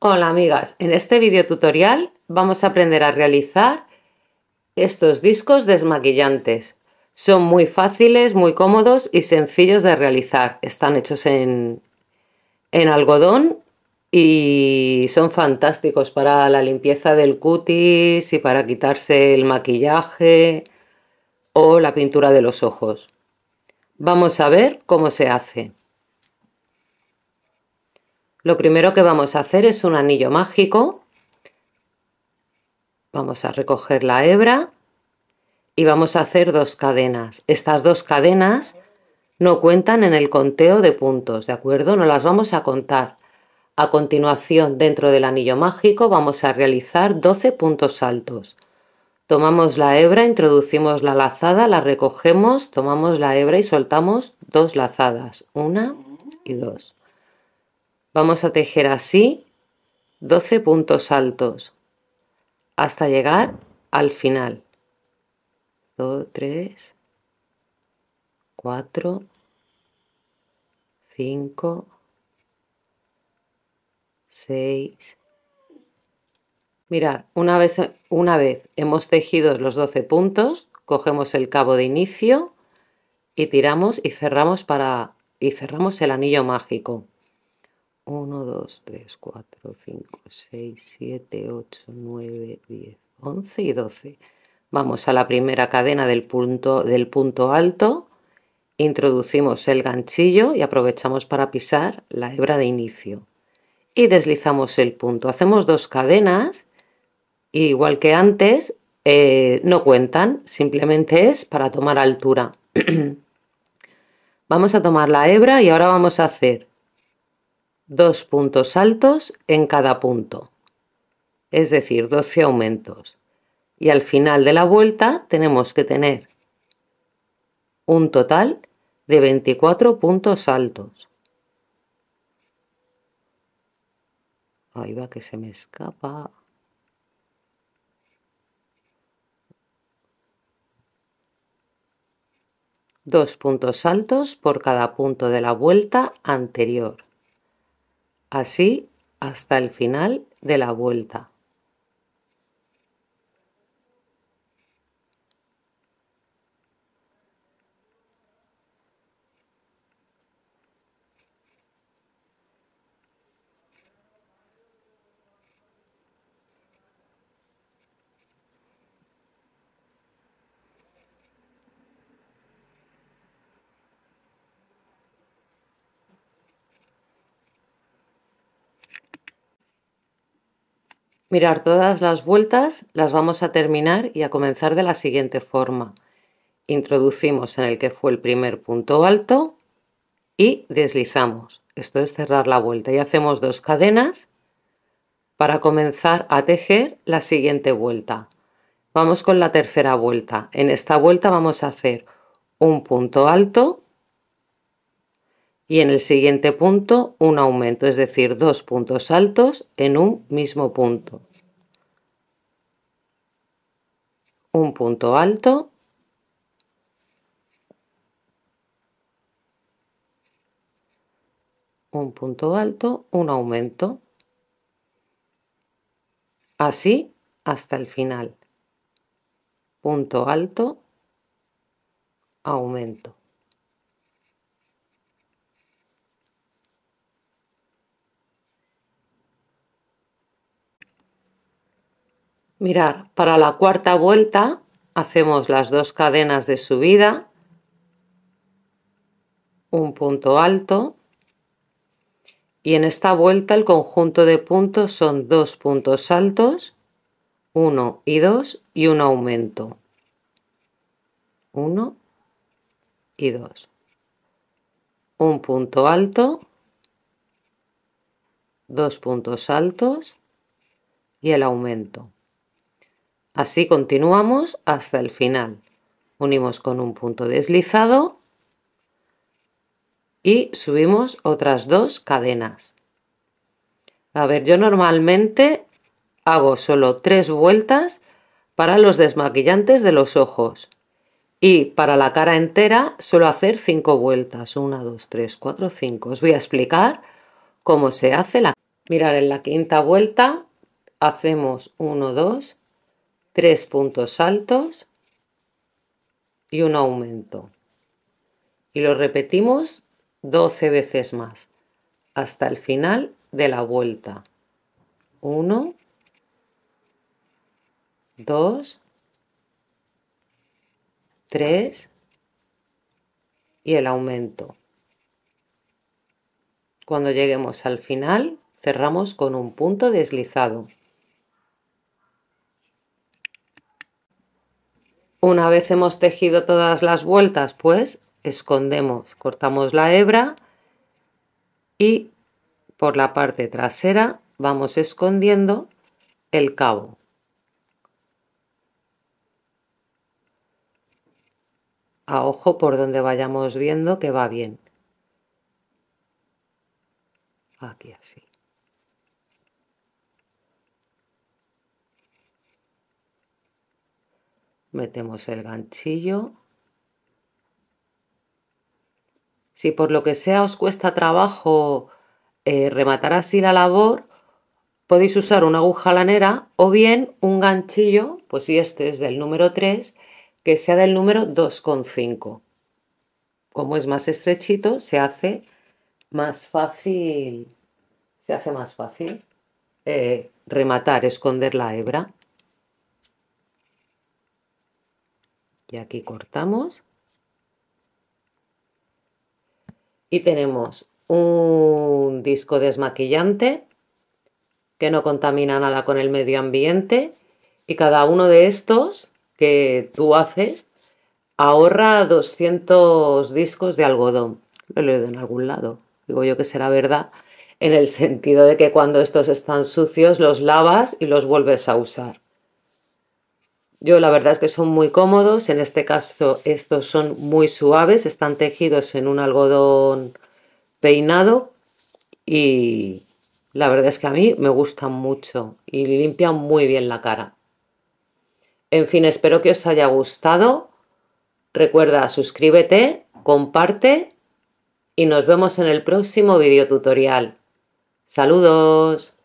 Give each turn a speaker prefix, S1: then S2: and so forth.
S1: Hola amigas, en este video tutorial vamos a aprender a realizar estos discos desmaquillantes. Son muy fáciles, muy cómodos y sencillos de realizar. Están hechos en, en algodón y son fantásticos para la limpieza del cutis y para quitarse el maquillaje o la pintura de los ojos. Vamos a ver cómo se hace. Lo primero que vamos a hacer es un anillo mágico. Vamos a recoger la hebra y vamos a hacer dos cadenas. Estas dos cadenas no cuentan en el conteo de puntos, ¿de acuerdo? No las vamos a contar. A continuación, dentro del anillo mágico, vamos a realizar 12 puntos altos. Tomamos la hebra, introducimos la lazada, la recogemos, tomamos la hebra y soltamos dos lazadas, una y dos. Vamos a tejer así 12 puntos altos hasta llegar al final. 2, 3, 4, 5, 6. Mirar, una vez, una vez hemos tejido los 12 puntos, cogemos el cabo de inicio y tiramos y cerramos para y cerramos el anillo mágico. 1, 2, 3, 4, 5, 6, 7, 8, 9, 10, 11 y 12. Vamos a la primera cadena del punto, del punto alto, introducimos el ganchillo y aprovechamos para pisar la hebra de inicio. Y deslizamos el punto. Hacemos dos cadenas, igual que antes, eh, no cuentan, simplemente es para tomar altura. vamos a tomar la hebra y ahora vamos a hacer dos puntos altos en cada punto, es decir, 12 aumentos. Y al final de la vuelta tenemos que tener un total de 24 puntos altos. Ahí va que se me escapa. Dos puntos altos por cada punto de la vuelta anterior así hasta el final de la vuelta. Mirar todas las vueltas las vamos a terminar y a comenzar de la siguiente forma. Introducimos en el que fue el primer punto alto y deslizamos. Esto es cerrar la vuelta y hacemos dos cadenas para comenzar a tejer la siguiente vuelta. Vamos con la tercera vuelta. En esta vuelta vamos a hacer un punto alto y en el siguiente punto un aumento, es decir, dos puntos altos en un mismo punto. Un punto alto un punto alto, un aumento. Así hasta el final. Punto alto, aumento. Mirar, para la cuarta vuelta hacemos las dos cadenas de subida, un punto alto y en esta vuelta el conjunto de puntos son dos puntos altos, uno y dos y un aumento. Uno y dos, Un punto alto, dos puntos altos y el aumento. Así continuamos hasta el final. Unimos con un punto deslizado y subimos otras dos cadenas. A ver, yo normalmente hago solo tres vueltas para los desmaquillantes de los ojos y para la cara entera solo hacer cinco vueltas. Una, dos, tres, cuatro, cinco. Os voy a explicar cómo se hace la... Mirar en la quinta vuelta hacemos uno, dos tres puntos altos y un aumento. Y lo repetimos 12 veces más hasta el final de la vuelta. 1, 2, 3 y el aumento. Cuando lleguemos al final, cerramos con un punto deslizado. Una vez hemos tejido todas las vueltas, pues escondemos, cortamos la hebra y por la parte trasera vamos escondiendo el cabo. A ojo por donde vayamos viendo que va bien. Aquí así. metemos el ganchillo. Si por lo que sea os cuesta trabajo eh, rematar así la labor, podéis usar una aguja lanera o bien un ganchillo, pues si este es del número 3, que sea del número 2,5. Como es más estrechito, se hace más fácil, se hace más fácil eh, rematar, esconder la hebra. y aquí cortamos y tenemos un disco desmaquillante que no contamina nada con el medio ambiente y cada uno de estos que tú haces ahorra 200 discos de algodón. Lo he leído en algún lado, digo yo que será verdad, en el sentido de que cuando estos están sucios los lavas y los vuelves a usar. Yo la verdad es que son muy cómodos, en este caso estos son muy suaves, están tejidos en un algodón peinado y la verdad es que a mí me gustan mucho y limpian muy bien la cara. En fin, espero que os haya gustado. Recuerda, suscríbete, comparte y nos vemos en el próximo video tutorial. Saludos.